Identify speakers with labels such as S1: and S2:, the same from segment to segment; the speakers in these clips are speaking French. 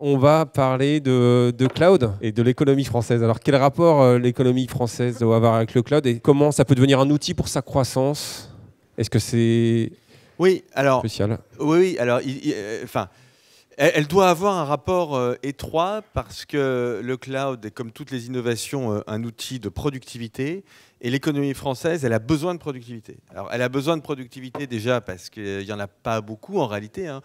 S1: On va parler de, cloud et de l'économie française. Alors quel rapport euh, l'économie française doit avoir avec le cloud et comment ça peut devenir un outil pour sa croissance Est-ce que c'est
S2: oui, alors, spécial Oui, alors, euh, enfin. Elle, doit avoir un rapport euh, étroit parce que le cloud est, comme toutes les innovations, un outil de productivité. Et l'économie française, elle a besoin de productivité. Alors, elle a besoin de productivité déjà parce qu'il n'y en a pas beaucoup en réalité. Hein.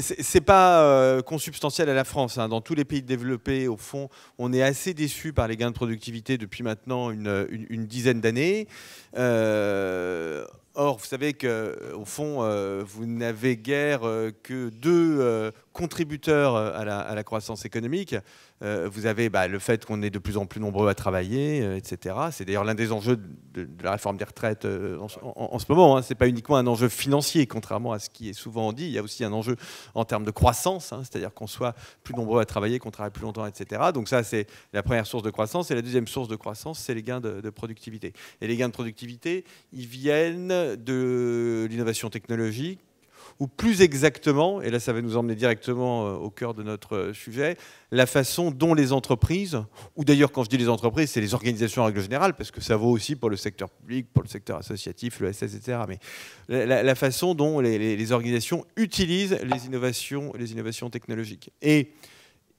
S2: C'est pas euh, consubstantiel à la France. Hein. Dans tous les pays développés, au fond, on est assez déçu par les gains de productivité depuis maintenant une, dizaine d'années. Euh, or, vous savez que, au fond, euh, vous n'avez guère que deux contributeurs à la, croissance économique. Euh, vous avez bah, le fait qu'on est de plus en plus nombreux à travailler, euh, etc. C'est d'ailleurs l'un des enjeux de, la réforme des retraites euh, en, ce moment. Hein. Ce n'est pas uniquement un enjeu financier, contrairement à ce qui est souvent dit. Il y a aussi un enjeu en termes de croissance, hein. c'est-à-dire qu'on soit plus nombreux à travailler, qu'on travaille plus longtemps, etc. Donc ça, c'est la première source de croissance. Et la deuxième source de croissance, c'est les gains de, de productivité. Et les gains de productivité, ils viennent de l'innovation technologique ou plus exactement, et là ça va nous emmener directement euh, au cœur de notre euh, sujet, la façon dont les entreprises, ou d'ailleurs quand je dis les entreprises, c'est les organisations en règle générale, parce que ça vaut aussi pour le secteur public, pour le secteur associatif, le SS, etc., mais la, façon dont les, les, organisations utilisent les innovations, les innovations technologiques. Et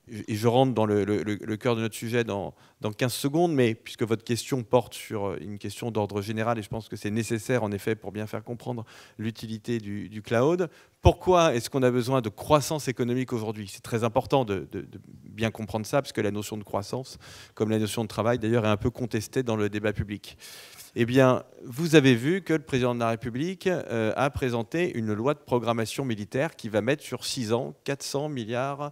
S2: et je rentre dans le, cœur de notre sujet dans, 15 secondes, mais puisque votre question porte sur euh, une question d'ordre général, et je pense que c'est nécessaire en effet pour bien faire comprendre l'utilité du, cloud, pourquoi est-ce qu'on a besoin de croissance économique aujourd'hui C'est très important de, bien comprendre ça, parce que la notion de croissance, comme la notion de travail d'ailleurs, est un peu contestée dans le débat public. Eh bien, vous avez vu que le président de la République euh, a présenté une loi de programmation militaire qui va mettre sur 6 ans 400 milliards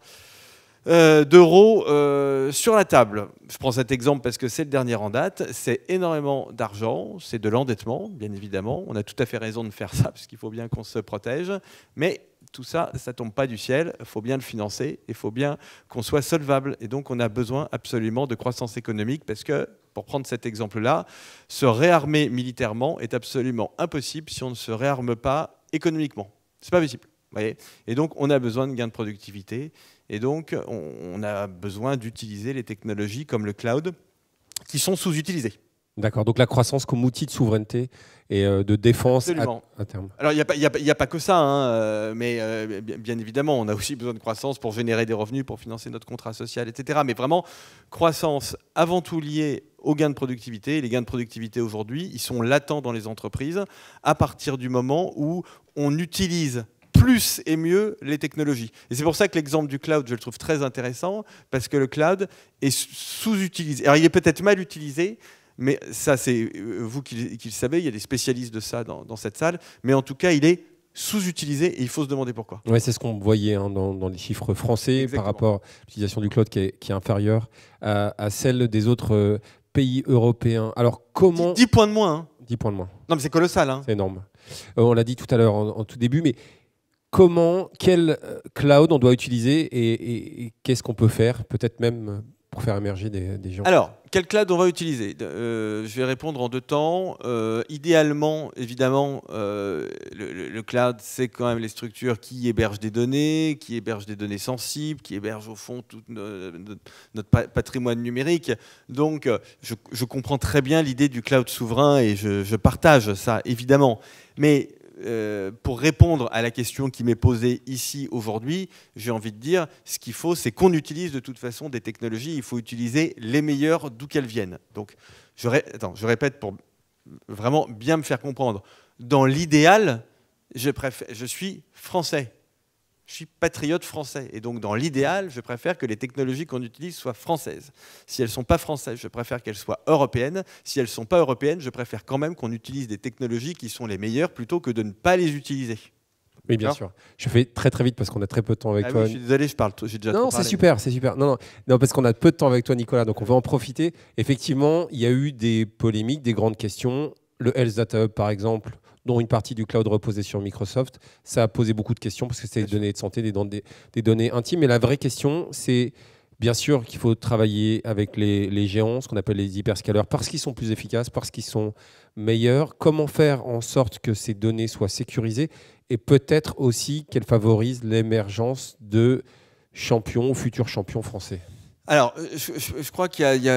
S2: euh, d'euros euh, sur la table. Je prends cet exemple parce que c'est le dernier en date. C'est énormément d'argent, c'est de l'endettement, bien évidemment. On a tout à fait raison de faire ça, parce qu'il faut bien qu'on se protège. Mais tout ça, ça tombe pas du ciel. Il faut bien le financer et il faut bien qu'on soit solvable. Et donc, on a besoin absolument de croissance économique parce que, pour prendre cet exemple-là, se réarmer militairement est absolument impossible si on ne se réarme pas économiquement. C'est pas possible et donc, on a besoin de gains de productivité. Et donc, on, a besoin d'utiliser les technologies comme le cloud qui sont sous-utilisées.
S1: D'accord, donc la croissance comme outil de souveraineté et euh, de défense À, terme.
S2: Alors il n'y a, pas que ça, hein, euh, mais euh, bien évidemment, on a aussi besoin de croissance pour générer des revenus, pour financer notre contrat social, etc. Mais vraiment, croissance avant tout liée aux gains de productivité. Les gains de productivité aujourd'hui, ils sont latents dans les entreprises à partir du moment où on utilise plus et mieux les technologies. Et c'est pour ça que l'exemple du cloud, je le trouve très intéressant, parce que le cloud est sous-utilisé. Alors il est peut-être mal utilisé, mais ça c'est euh, vous qui, le savez, il y a des spécialistes de ça dans, cette salle, mais en tout cas il est sous-utilisé et il faut se demander pourquoi.
S1: Ouais, c'est ce qu'on voyait hein, dans, les chiffres français par rapport à l'utilisation du cloud qui est, inférieure à, celle des autres euh, pays européens. Alors comment... 10, points de moins. 10 hein. points de moins. Non mais c'est colossal. Hein. C'est énorme. Euh, on l'a dit tout à l'heure en, tout début, mais comment, quel euh, cloud on doit utiliser et, qu'est-ce qu'on peut faire, peut-être même pour faire émerger des, gens Alors,
S2: quel cloud on va utiliser euh, Je vais répondre en deux temps. Euh, idéalement, évidemment, le, cloud, c'est quand même les structures qui hébergent des données, qui hébergent des données sensibles, qui hébergent au fond tout notre, patrimoine numérique. Donc, je, comprends très bien l'idée du cloud souverain et je, je partage ça, évidemment. Mais euh, pour répondre à la question qui m'est posée ici aujourd'hui, j'ai envie de dire, ce qu'il faut, c'est qu'on utilise de toute façon des technologies, il faut utiliser les meilleures d'où qu'elles viennent. Donc, je, je répète pour vraiment bien me faire comprendre. Dans l'idéal, je, préfère... je suis français je suis patriote français. Et donc, dans l'idéal, je préfère que les technologies qu'on utilise soient françaises. Si elles ne sont pas françaises, je préfère qu'elles soient européennes. Si elles ne sont pas européennes, je préfère quand même qu'on utilise des technologies qui sont les meilleures plutôt que de ne pas les utiliser. Oui, bien sûr.
S1: Je fais très très vite parce qu'on a très peu de temps avec ah toi. je suis désolé, je parle. déjà non, c'est super, c'est super. Non, non, non, parce qu'on a peu de temps avec toi, Nicolas, donc on va en profiter. Effectivement, il y a eu des polémiques, des grandes questions. Le Health Data Hub, par exemple, dont une partie du cloud reposait sur Microsoft. Ça a posé beaucoup de questions parce que c'est des données de santé, des, données intimes. Mais la vraie question, c'est bien sûr qu'il faut travailler avec les, les géants, ce qu'on appelle les hyperscalers, parce qu'ils sont plus efficaces, parce qu'ils sont meilleurs. Comment faire en sorte que ces données soient sécurisées et peut-être aussi qu'elles favorisent l'émergence de champions, futurs champions français
S2: alors, euh, je, crois qu'il y,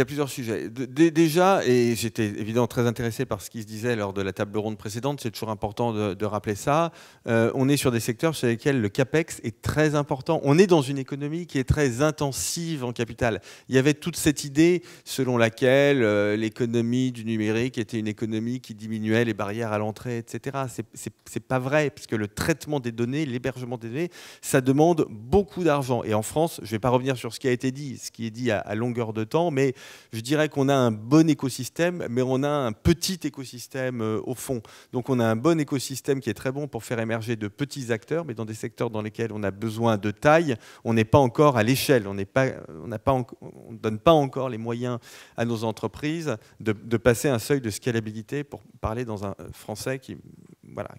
S2: a plusieurs sujets. déjà, et j'étais évidemment très intéressé par ce qui se disait lors de la table ronde précédente, c'est toujours important de, rappeler ça, euh, on est sur des secteurs sur lesquels le CAPEX est très important. On est dans une économie qui est très intensive en capital. Il y avait toute cette idée selon laquelle euh, l'économie du numérique était une économie qui diminuait les barrières à l'entrée, etc. C'est pas vrai, puisque le traitement des données, l'hébergement des données, ça demande beaucoup d'argent. Et en France, je ne vais pas revenir sur ce qui a été dit, ce qui est dit à, longueur de temps, mais je dirais qu'on a un bon écosystème, mais on a un petit écosystème euh, au fond. Donc on a un bon écosystème qui est très bon pour faire émerger de petits acteurs, mais dans des secteurs dans lesquels on a besoin de taille, on n'est pas encore à l'échelle, on n'est pas, on n'a pas, on donne pas encore les moyens à nos entreprises de, de passer un seuil de scalabilité pour parler dans un euh, français qui voilà,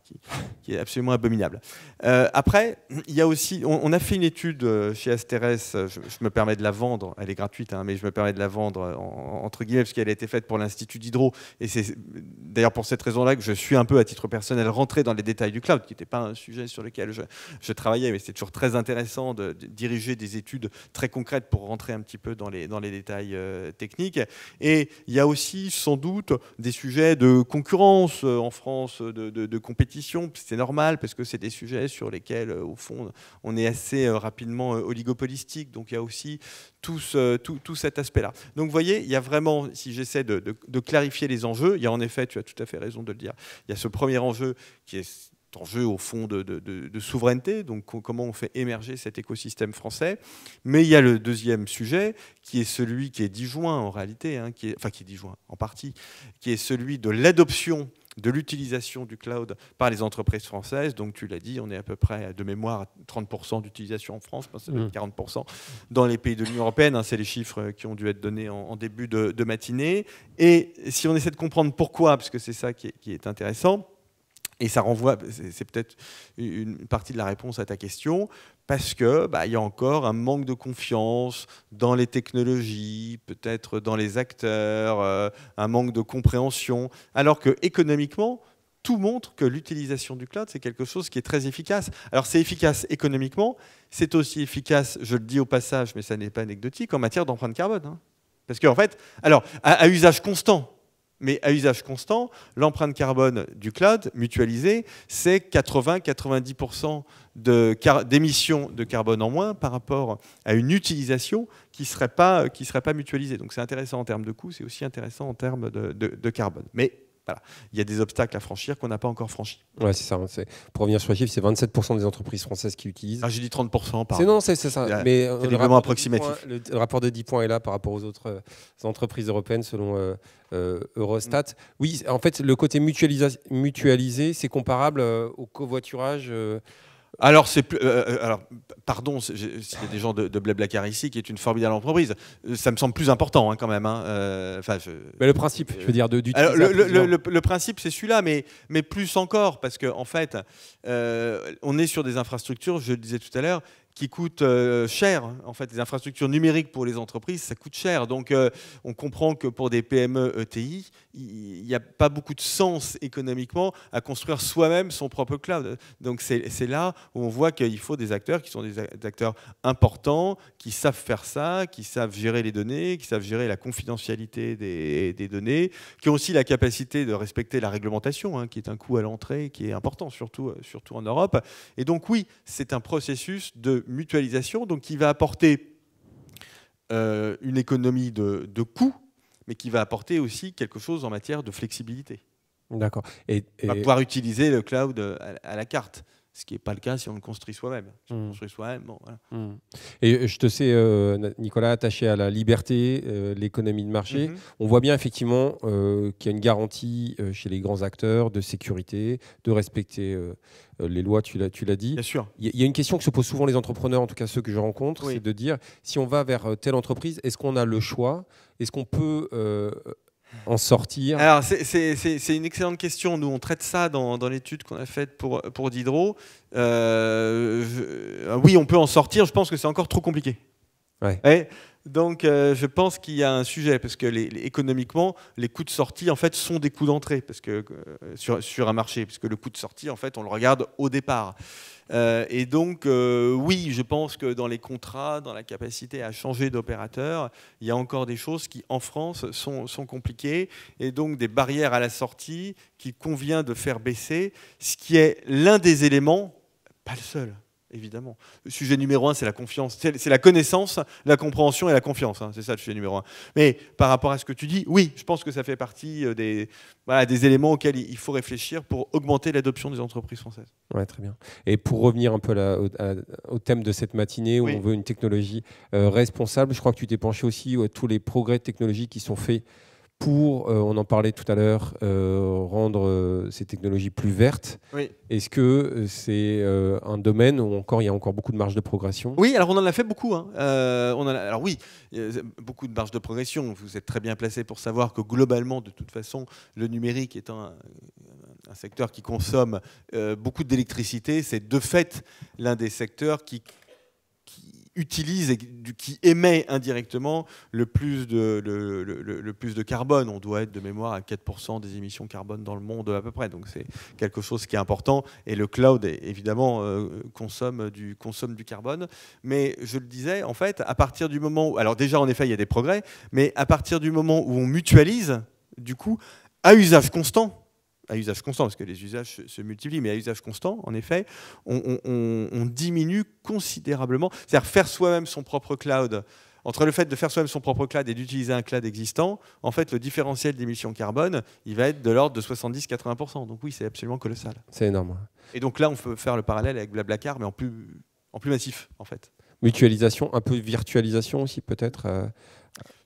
S2: qui, est absolument abominable. Euh, après, il y a aussi, on, a fait une étude euh, chez Asteres, euh, je, me permets de la vendre, elle est gratuite, hein, mais je me permets de la vendre entre guillemets, parce qu'elle a été faite pour l'Institut d'Hydro, et c'est d'ailleurs pour cette raison-là que je suis un peu, à titre personnel, rentré dans les détails du cloud, qui n'était pas un sujet sur lequel je, travaillais, mais c'est toujours très intéressant de, diriger des études très concrètes pour rentrer un petit peu dans les, dans les détails techniques. Et il y a aussi sans doute des sujets de concurrence en France, de compétition, c'est normal parce que c'est des sujets sur lesquels, euh, au fond, on est assez euh, rapidement euh, oligopolistique. Donc il y a aussi tout, tout, cet aspect-là. Donc vous voyez, il y a vraiment, si j'essaie de, clarifier les enjeux, il y a en effet, tu as tout à fait raison de le dire, il y a ce premier enjeu qui est enjeu au fond de, souveraineté, donc comment on fait émerger cet écosystème français. Mais il y a le deuxième sujet, qui est celui qui est disjoint en réalité, hein, qui est, enfin qui est disjoint en partie, qui est celui de l'adoption de l'utilisation du cloud par les entreprises françaises. Donc tu l'as dit, on est à peu près de mémoire à 30% d'utilisation en France, 40% mm. dans les pays de l'Union européenne. Hein. c'est les chiffres qui ont dû être donnés en, début de, matinée. Et si on essaie de comprendre pourquoi, parce que c'est ça qui est intéressant, et ça renvoie, c'est peut-être une partie de la réponse à ta question, parce que bah, il y a encore un manque de confiance dans les technologies, peut-être dans les acteurs, euh, un manque de compréhension, alors que économiquement, tout montre que l'utilisation du cloud, c'est quelque chose qui est très efficace. Alors c'est efficace économiquement, c'est aussi efficace, je le dis au passage, mais ça n'est pas anecdotique, en matière d'empreinte carbone. Hein. Parce qu'en fait, alors, à usage constant, mais à usage constant, l'empreinte carbone du cloud mutualisé, c'est 80-90% d'émissions de, carbone en moins par rapport à une utilisation qui ne serait, pas, serait pas mutualisée. Donc c'est intéressant en termes de coûts, c'est aussi intéressant en termes de, de carbone. Mais il y a des obstacles à franchir qu'on n'a pas encore franchis. Ouais, c'est ça. Hein,
S1: pour revenir sur les chiffres, c'est 27% des entreprises françaises qui utilisent.
S2: Ah, j'ai dit 30% par. C'est non, c'est ça. Mais euh, vraiment approximatif. le,
S1: rapport de 10 points est là par rapport aux autres euh, entreprises européennes selon euh, euh, Eurostat. Mm. Oui, en fait, le côté mutualisé, c'est comparable au covoiturage
S2: alors, c'est euh, euh, alors, pardon, s'il y a des gens de, de, Blablacar ici, qui est une formidable entreprise, euh, ça me semble plus important hein, quand même. Hein, mais le principe, je veux dire, de, le, principe, c'est celui-là, mais, mais plus encore, parce qu'en en fait, on est sur des infrastructures, je le disais tout à l'heure, qui coûtent euh, cher. En fait, les infrastructures numériques pour les entreprises, ça coûte cher. Donc, euh, on comprend que pour des PME ETI, il n'y a pas beaucoup de sens économiquement à construire soi-même son propre cloud. Donc, c'est là où on voit qu'il faut des acteurs qui sont des acteurs importants, qui savent faire ça, qui savent gérer les données, qui savent gérer la confidentialité des, données, qui ont aussi la capacité de respecter la réglementation, hein, qui est un coût à l'entrée, qui est important, surtout, euh, surtout en Europe. Et donc, oui, c'est un processus de mutualisation, donc qui va apporter euh, une économie de, coûts, mais qui va apporter aussi quelque chose en matière de flexibilité.
S1: D'accord. Et, On va pouvoir
S2: utiliser le cloud à la carte ce qui n'est pas le cas si on le construit soi-même. Hmm. construit soi-même, bon, hmm.
S1: Et euh, je te sais, euh, Nicolas, attaché à la liberté, euh, l'économie de marché, mhm. on voit bien effectivement qu'il y a une garantie chez les grands acteurs de sécurité, de respecter les lois, tu l'as, dit. Bien sûr. Il y, a une question que se posent souvent les entrepreneurs, en tout cas ceux que je rencontre, c'est de dire, si on va vers telle entreprise, est-ce qu'on a le choix Est-ce qu'on peut en sortir
S2: Alors, c'est une excellente question. Nous, on traite ça dans, l'étude qu'on a faite pour, pour Diderot. Euh, euh, oui, on peut en sortir. Je pense que c'est encore trop compliqué. Eh, donc euh, je pense qu'il y a un sujet, parce que les, économiquement, les coûts de sortie en fait, sont des coûts d'entrée euh, sur, un marché, puisque le coût de sortie, en fait, on le regarde au départ. Euh, et donc oui, je pense que dans les contrats, dans la capacité à changer d'opérateur, il y a encore des choses qui, en France, sont, sont compliquées, et donc des barrières à la sortie qui convient de faire baisser, ce qui est l'un des éléments, pas le seul évidemment. Le sujet numéro un, c'est la confiance. C'est la connaissance, la compréhension et la confiance. Hein. C'est ça le sujet numéro un. Mais par rapport à ce que tu dis, oui, je pense que ça fait partie euh, des, des éléments auxquels il faut réfléchir pour augmenter l'adoption des entreprises françaises. Ouais, très bien.
S1: Et pour revenir un peu au, thème de cette matinée où on veut une technologie euh, responsable, je crois que tu t'es penché aussi à tous les progrès technologiques qui sont faits pour, euh, on en parlait tout à l'heure, euh, rendre euh, ces technologies plus vertes. Est-ce que c'est un domaine où encore il y a encore beaucoup de marge de progression
S2: Oui, alors on en a fait beaucoup. Hein. on a, alors oui, beaucoup de marge de progression. Vous êtes très bien placé pour savoir que globalement, de toute façon, le numérique est un, un secteur qui consomme beaucoup d'électricité. C'est de fait l'un des secteurs qui utilise et qui émet indirectement le plus, de, le, plus de carbone. On doit être de mémoire à 4% des émissions carbone dans le monde à peu près. Donc c'est quelque chose qui est important. Et le cloud, évidemment, euh, consomme du, consomme du carbone. Mais je le disais, en fait, à partir du moment où... Alors déjà, en effet, il y a des progrès, mais à partir du moment où on mutualise, du coup, à usage constant, à usage constant, parce que les usages se, multiplient, mais à usage constant, en effet, on, diminue considérablement. C'est-à-dire faire soi-même son propre cloud. Entre le fait de faire soi-même son propre cloud et d'utiliser un cloud existant, en fait, le différentiel d'émissions carbone, il va être de l'ordre de 70-80%. Donc oui, c'est absolument colossal. C'est énorme. Et donc là, on peut faire le parallèle avec Blablacar, mais en plus, en plus
S1: massif, en fait. Mutualisation, un peu virtualisation aussi, peut-être euh,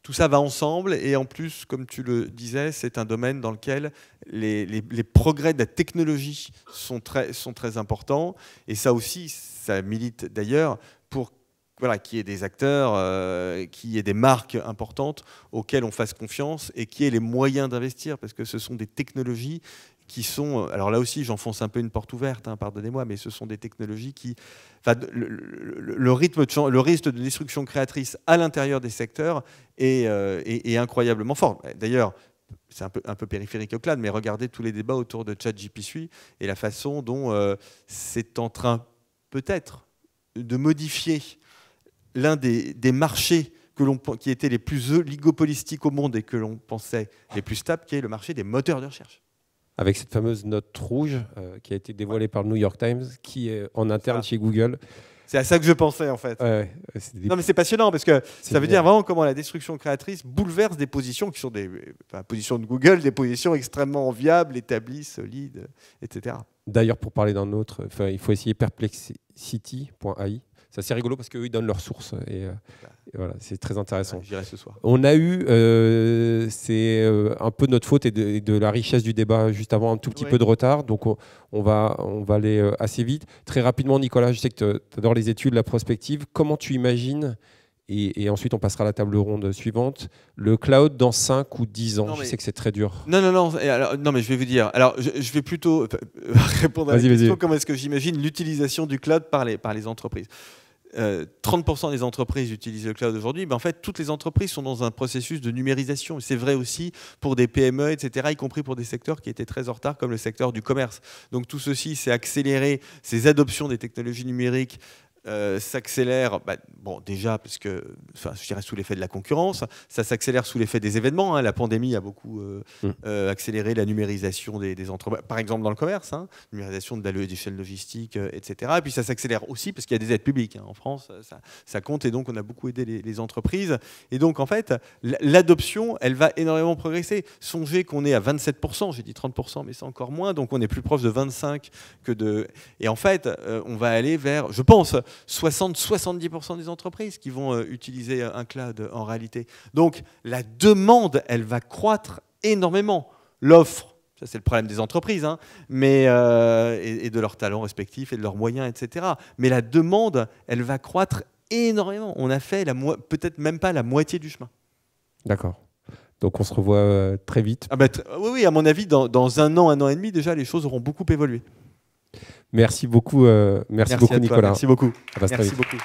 S2: tout ça va ensemble et en plus, comme tu le disais, c'est un domaine dans lequel les, progrès de la technologie sont très, importants et ça aussi, ça milite d'ailleurs pour voilà, qu'il y ait des acteurs, euh, qu'il y ait des marques importantes auxquelles on fasse confiance et qui ait les moyens d'investir, parce que ce sont des technologies qui sont, euh, alors là aussi j'enfonce un peu une porte ouverte, hein, pardonnez-moi, mais ce sont des technologies qui, enfin, le, rythme de, le risque de destruction créatrice à l'intérieur des secteurs euh, est, incroyablement fort. D'ailleurs, c'est un peu, un peu périphérique au cloud, mais regardez tous les débats autour de ChatGPT et la façon dont euh, c'est en train peut-être de modifier l'un des, marchés qui étaient les plus oligopolistiques au monde et que l'on pensait les plus stables, qui est le marché des moteurs de recherche avec cette fameuse note rouge euh, qui a été dévoilée par
S1: le New York Times, qui est en interne chez Google. C'est à ça que je pensais en fait. non mais c'est passionnant
S2: parce que ça veut dire vraiment comment la destruction créatrice bouleverse des positions qui sont des positions de Google, des positions extrêmement viables, établies, solides, etc.
S1: D'ailleurs, pour parler d'un autre, il faut essayer perplexity.ai c'est rigolo parce qu'eux, ils donnent leurs sources. Et, euh, voilà, c'est très intéressant. On a eu, euh, c'est euh, un peu de notre faute et de, la richesse du débat juste avant, un tout petit peu de retard. Donc, on, va, on va aller assez vite. Très rapidement, Nicolas, je sais que tu adores les études, la prospective. Comment tu imagines et, ensuite on passera à la table ronde suivante. Le cloud dans 5 ou 10 ans, je sais que c'est très dur.
S2: Non, non, non, non, mais je vais vous dire. Alors, je, vais plutôt répondre à la question comment est-ce que j'imagine l'utilisation du cloud par les, par les entreprises. 30% euh, des entreprises utilisent le cloud aujourd'hui, mais en fait, toutes les entreprises sont dans un processus de numérisation. C'est vrai aussi pour des PME, etc., y compris pour des secteurs qui étaient très en retard, comme le secteur du commerce. Donc tout ceci, c'est accélérer ces adoptions des technologies numériques euh, s'accélère, bah, bon, déjà, parce que, enfin, je dirais sous l'effet de la concurrence, ça s'accélère sous l'effet des événements. Hein. La pandémie a beaucoup euh, mm. euh, accéléré la numérisation des, entreprises, par exemple dans le commerce, hein, numérisation de la, chaîne logistique, etc. Et puis ça s'accélère aussi parce qu'il y a des aides publiques. Hein. En France, ça, compte et donc on a beaucoup aidé les, les entreprises. Et donc, en fait, l'adoption, elle va énormément progresser. Songez qu'on est à 27%, j'ai dit 30%, mais c'est encore moins, donc on est plus proche de 25 que de. Et en fait, on va aller vers, je pense, 60-70% des entreprises qui vont euh, utiliser euh, un cloud en réalité. Donc la demande, elle va croître énormément. L'offre, ça c'est le problème des entreprises, hein, mais, euh, et, de leurs talents respectifs et de leurs moyens, etc. Mais la demande, elle va croître énormément. On a fait peut-être même pas la moitié du chemin.
S1: D'accord. Donc on se revoit très vite.
S2: Ah bah, oui, à mon avis, dans un an, un an et demi, déjà, les choses auront beaucoup évolué.
S1: Merci beaucoup, euh, merci, beaucoup Nicolas. merci beaucoup. merci beaucoup.